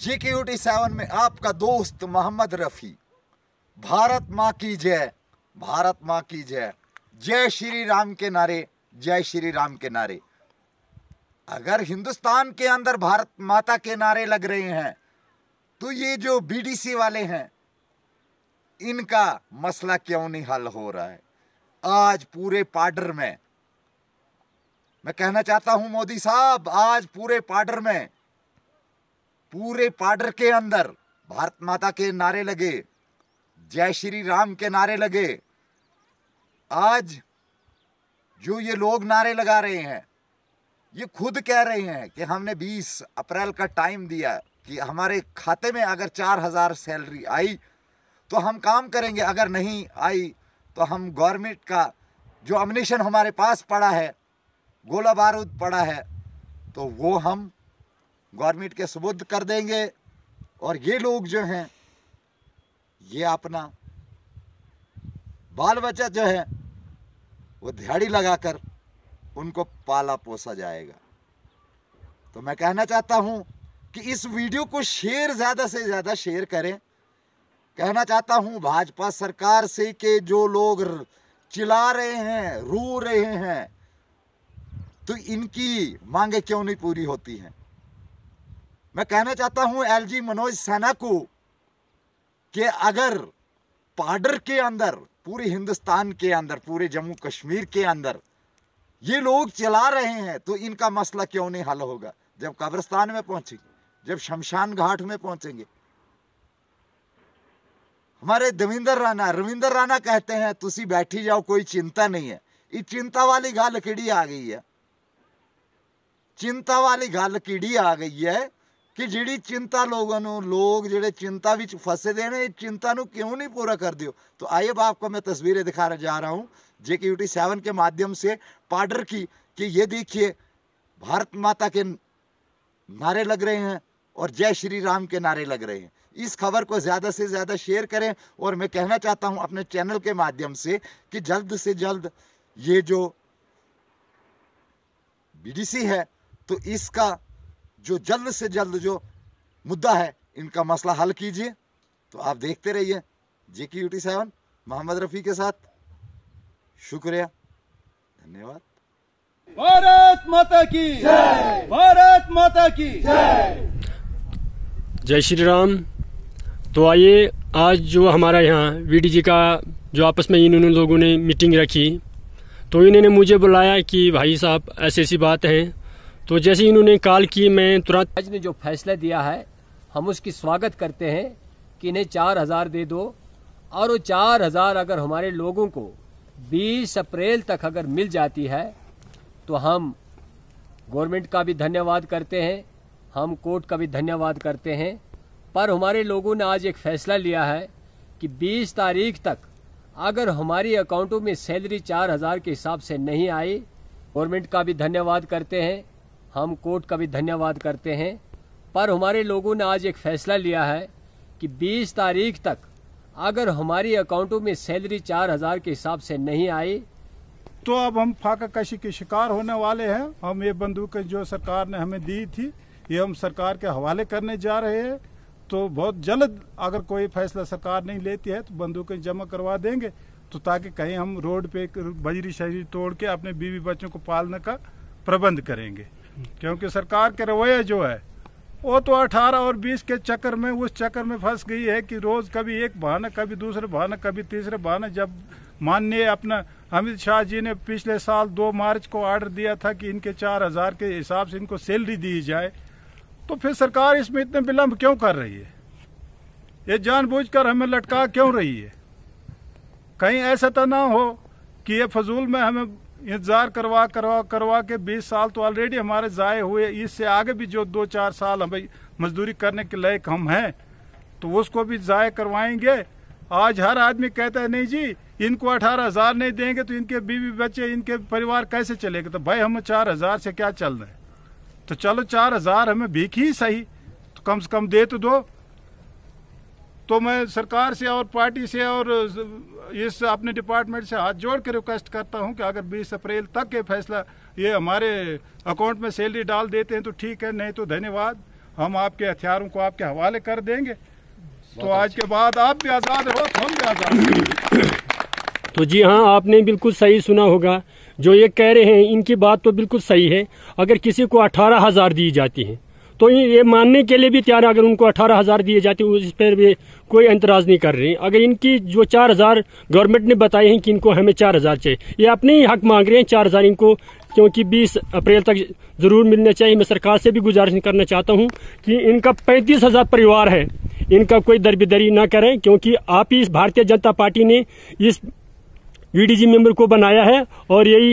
जेके UT seven में आपका दोस्त मोहम्मद रफ़ी भारत माँ की जय भारत माँ की जय जय श्री राम के नारे जय श्री राम के नारे अगर हिंदुस्तान के अंदर भारत माता के नारे लग रहे हैं तो ये जो बीडीसी वाले हैं इनका मसला क्यों नहीं हल हो रहा है आज पूरे पार्डर में मैं कहना चाहता हूं मोदी साहब आज पूरे पार्डर में पूरे पार्डर के अंदर भारत माता के नारे लगे जय श्री राम के नारे लगे आज जो ये लोग नारे लगा रहे हैं ये खुद कह रहे हैं कि हमने 20 अप्रैल का टाइम दिया कि हमारे खाते में अगर चार हज़ार सैलरी आई तो हम काम करेंगे अगर नहीं आई तो हम गवर्नमेंट का जो अमनेशन हमारे पास पड़ा है गोला बारूद पड़ा है तो वो हम गवर्नमेंट के सबुद कर देंगे और ये लोग जो हैं ये अपना बाल बच्चा जो है वो दिहाड़ी लगाकर उनको पाला पोसा जाएगा तो मैं कहना चाहता हूं कि इस वीडियो को शेयर ज़्यादा से ज़्यादा शेयर करें कहना चाहता हूं भाजपा सरकार से के जो लोग चिल्ला रहे हैं रो रहे हैं तो इनकी मांगे क्यों नहीं पूरी होती हैं मैं कहना चाहता हूं एलजी मनोज सेना को कि अगर पार्डर के अंदर पूरे हिंदुस्तान के अंदर पूरे जम्मू कश्मीर के अंदर ये लोग चला रहे हैं तो इनका मसला क्यों नहीं हल होगा जब कब्रिस्तान में पहुंचेंगे जब शमशान घाट में पहुंचेंगे हमारे दविंदर राणा रविंदर राणा कहते हैं तुसी बैठी जाओ कोई चिंता नहीं है ये चिंता वाली गाल कीड़ी आ गई है चिंता वाली गाल कीड़ी आ गई है कि जी चिंता लोगों लोग जो चिंता में ਵਿੱਚ ਫਸੇ चिंता क्यों नहीं पूरा कर ਕਿਉਂ तो आइए अब आपको मैं तस्वीरें दिखाने जा रहा हूँ जे के यूटी सेवन के माध्यम से पाडर की कि ये देखिए भारत माता के नारे लग रहे हैं और जय श्री राम के नारे लग रहे हैं इस खबर को ज़्यादा से ज़्यादा शेयर करें और मैं कहना चाहता हूँ अपने चैनल के माध्यम से कि जल्द से जल्द ये जो बीडीसी है तो इसका जो जल्द से जल्द जो मुद्दा है इनका मसला हल कीजिए तो आप देखते रहिए जे के यूटी सेवन मोहम्मद रफ़ी के साथ शुक्रिया धन्यवाद भारत माता की भारत माता की जय श्री राम तो आइए आज जो हमारा यहाँ जी का जो आपस में इन्होंने लोगों ने मीटिंग रखी तो इन्होंने मुझे बुलाया कि भाई साहब ऐसी ऐसी बात है तो जैसे इन्होंने कॉल की मैं तुरंत आज ने जो फैसला दिया है हम उसकी स्वागत करते हैं कि इन्हें चार हज़ार दे दो और वो चार हज़ार अगर हमारे लोगों को बीस अप्रैल तक अगर मिल जाती है तो हम गवर्नमेंट का भी धन्यवाद करते हैं हम कोर्ट का भी धन्यवाद करते हैं पर हमारे लोगों ने आज एक फैसला लिया है कि 20 तारीख तक अगर हमारी अकाउंटों में सैलरी चार हज़ार के हिसाब से नहीं आई गवर्नमेंट का भी धन्यवाद करते हैं हम कोर्ट का भी धन्यवाद करते हैं पर हमारे लोगों ने आज एक फैसला लिया है कि 20 तारीख तक अगर हमारी अकाउंटों में सैलरी 4000 के हिसाब से नहीं आई तो अब हम फाका कशी के शिकार होने वाले हैं हम ये बंदूक जो सरकार ने हमें दी थी ये हम सरकार के हवाले करने जा रहे हैं तो बहुत जल्द अगर कोई फैसला सरकार नहीं लेती है तो बंदूकें जमा करवा देंगे तो ताकि कहीं हम रोड पे बजरी शजरी तोड़ के अपने बीवी बच्चों को पालने का प्रबंध करेंगे क्योंकि सरकार के रवैया जो है वो तो 18 और 20 के चक्कर में उस चक्कर में फंस गई है कि रोज़ कभी एक बहाना कभी दूसरे बहाना कभी तीसरे बहाना जब माननीय अपना अमित शाह जी ने पिछले साल 2 मार्च को ऑर्डर दिया था कि इनके 4000 के हिसाब से इनको सैलरी दी जाए तो फिर सरकार इसमें इतने विलम्ब क्यों कर रही है ये जानबूझकर हमें लटका क्यों रही है कहीं ऐसा तो ना हो कि ये फजूल में हमें इंतज़ार करवा करवा करवा के 20 साल तो ऑलरेडी हमारे जाए हुए इससे आगे भी जो दो चार साल हम मजदूरी करने के लायक हम हैं तो उसको भी जाए करवाएंगे आज हर आदमी कहता है नहीं जी इनको अठारह हज़ार नहीं देंगे तो इनके बीवी बच्चे इनके परिवार कैसे चलेगा तो भाई हम चार हज़ार से क्या चल रहे तो चलो चार हज़ार हमें भीख ही सही तो कम से कम दे तो दो तो मैं सरकार से और पार्टी से और इस अपने डिपार्टमेंट से हाथ जोड़ के रिक्वेस्ट करता हूं कि अगर 20 अप्रैल तक ये फैसला ये हमारे अकाउंट में सैलरी डाल देते हैं तो ठीक है नहीं तो धन्यवाद हम आपके हथियारों को आपके हवाले कर देंगे तो आज के बाद आप भी आज़ाद हो तो हम भी आज़ाद तो जी हाँ आपने बिल्कुल सही सुना होगा जो ये कह रहे हैं इनकी बात तो बिल्कुल सही है अगर किसी को अठारह हज़ार दी जाती है तो ये मानने के लिए भी तैयार अगर उनको अठारह हजार दिए जाते उस पर भी कोई एतराज नहीं कर रहे अगर इनकी जो चार हजार गवर्नमेंट ने बताए हैं कि इनको हमें चार हजार चाहिए ये अपने ही हक मांग रहे हैं चार हजार इनको क्योंकि 20 अप्रैल तक जरूर मिलने चाहिए मैं सरकार से भी गुजारिश करना चाहता हूँ कि इनका पैंतीस हजार परिवार है इनका कोई दरबेदरी ना करें क्योंकि आप ही भारतीय जनता पार्टी ने इस वीडीजी मेंबर को बनाया है और यही